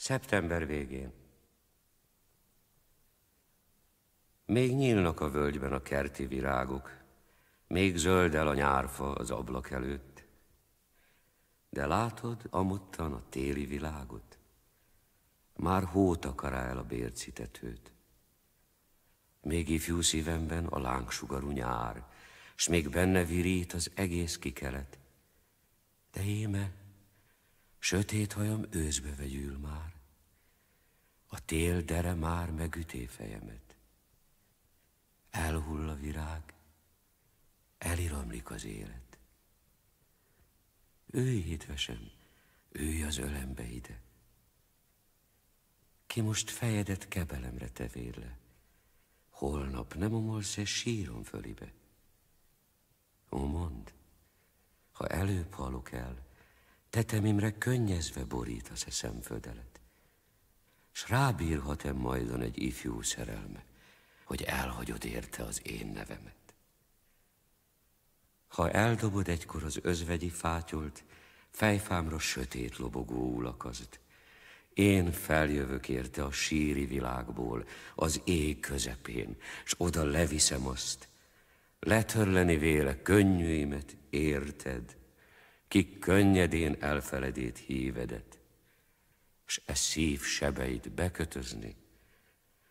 Szeptember végén. Még nyílnak a völgyben a kerti virágok, még zöld el a nyárfa az ablak előtt, de látod amottan a téli világot? Már hó takará el a bércitetőt. Még ifjú szívemben a lángsugarú nyár, s még benne virít az egész kikelet. De éme, Sötét hajam őszbe vegyül már, a tél dere már megüté fejemet. Elhull a virág, eliramlik az élet. Ő hitvesem, Ő az ölembe ide. Ki most fejedet kebelemre tevér le, holnap nem omolsz és sírom fölibe? Ó, mond, ha előbb halok el, tetemimre könnyezve borít az szemföldelet, s rábírhat-e majdon egy ifjú szerelme, hogy elhagyod érte az én nevemet? Ha eldobod egykor az özvegyi fátyolt, fejfámra sötét lobogó ulakazd, én feljövök érte a síri világból, az ég közepén, s oda leviszem azt, letörleni véle könnyűimet, érted, kik könnyedén elfeledét hívedet, s e szív sebeit bekötözni,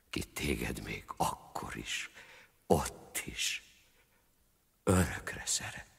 ki téged még akkor is, ott is, örökre szeret.